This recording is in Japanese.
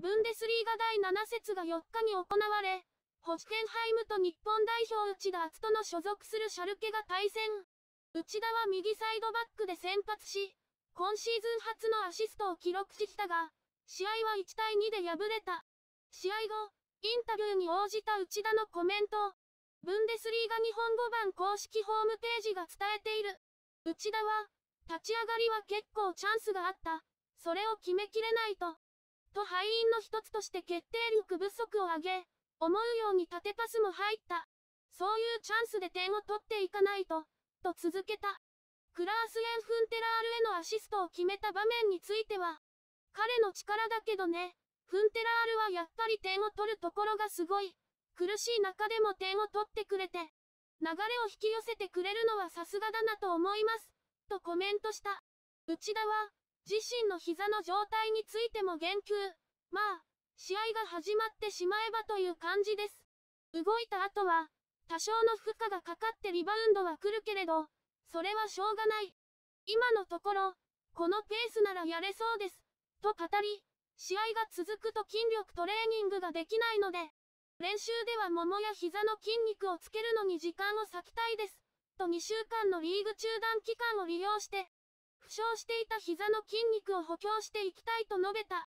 ブンデスリーガ第7節が4日に行われ、ホッフェンハイムと日本代表内田篤人の所属するシャルケが対戦。内田は右サイドバックで先発し、今シーズン初のアシストを記録してきたが、試合は1対2で敗れた。試合後、インタビューに応じた内田のコメント。ブンデスリーガ日本語版公式ホームページが伝えている。内田は、立ち上がりは結構チャンスがあった。それを決めきれないと。と敗因の一つとして決定力不足を上げ、思うように縦パスも入った。そういうチャンスで点を取っていかないと、と続けた。クラース・エン・フンテラールへのアシストを決めた場面については、彼の力だけどね、フンテラールはやっぱり点を取るところがすごい。苦しい中でも点を取ってくれて、流れを引き寄せてくれるのはさすがだなと思います、とコメントした。内田は、自身の膝の状態についても言及。まあ、試合が始まってしまえばという感じです。動いた後は、多少の負荷がかかってリバウンドは来るけれど、それはしょうがない。今のところ、このペースならやれそうです。と語り、試合が続くと筋力トレーニングができないので、練習では桃や膝の筋肉をつけるのに時間を割きたいです。と2週間のリーグ中断期間を利用して、負傷していた膝の筋肉を補強していきたいと述べた。